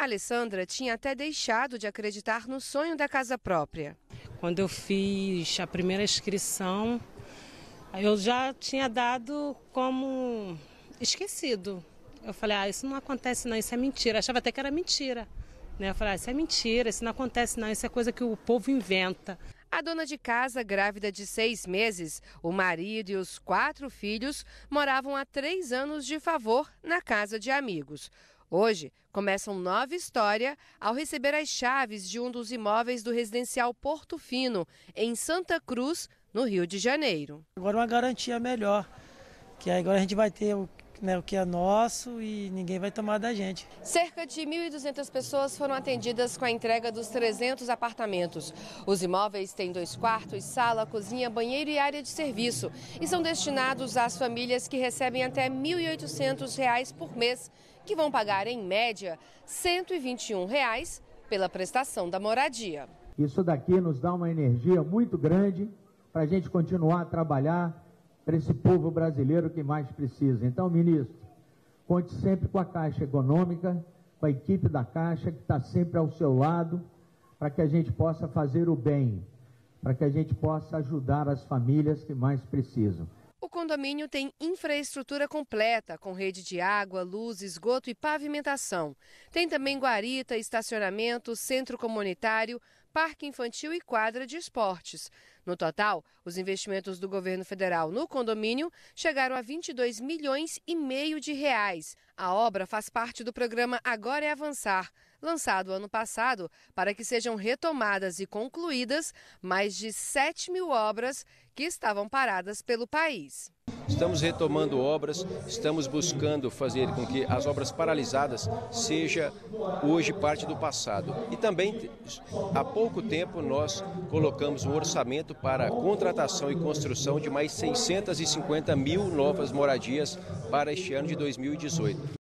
Alessandra tinha até deixado de acreditar no sonho da casa própria. Quando eu fiz a primeira inscrição, eu já tinha dado como esquecido. Eu falei, ah, isso não acontece não, isso é mentira. Eu achava até que era mentira. Né? Eu falei, ah, isso é mentira, isso não acontece não, isso é coisa que o povo inventa. A dona de casa, grávida de seis meses, o marido e os quatro filhos moravam há três anos de favor na casa de amigos. Hoje, começa uma nova história ao receber as chaves de um dos imóveis do residencial Porto Fino, em Santa Cruz, no Rio de Janeiro. Agora uma garantia melhor, que agora a gente vai ter o né, o que é nosso e ninguém vai tomar da gente. Cerca de 1.200 pessoas foram atendidas com a entrega dos 300 apartamentos. Os imóveis têm dois quartos, sala, cozinha, banheiro e área de serviço e são destinados às famílias que recebem até R$ 1.800 por mês, que vão pagar, em média, R$ 121 reais pela prestação da moradia. Isso daqui nos dá uma energia muito grande para a gente continuar a trabalhar para esse povo brasileiro que mais precisa. Então, ministro, conte sempre com a Caixa Econômica, com a equipe da Caixa, que está sempre ao seu lado, para que a gente possa fazer o bem, para que a gente possa ajudar as famílias que mais precisam. O condomínio tem infraestrutura completa, com rede de água, luz, esgoto e pavimentação. Tem também guarita, estacionamento, centro comunitário, parque infantil e quadra de esportes. No total, os investimentos do governo federal no condomínio chegaram a 22 milhões e meio de reais. A obra faz parte do programa Agora é Avançar, lançado ano passado para que sejam retomadas e concluídas mais de 7 mil obras que estavam paradas pelo país. Estamos retomando obras, estamos buscando fazer com que as obras paralisadas seja hoje parte do passado. E também há pouco tempo nós colocamos um orçamento para contratação e construção de mais 650 mil novas moradias para este ano de 2018.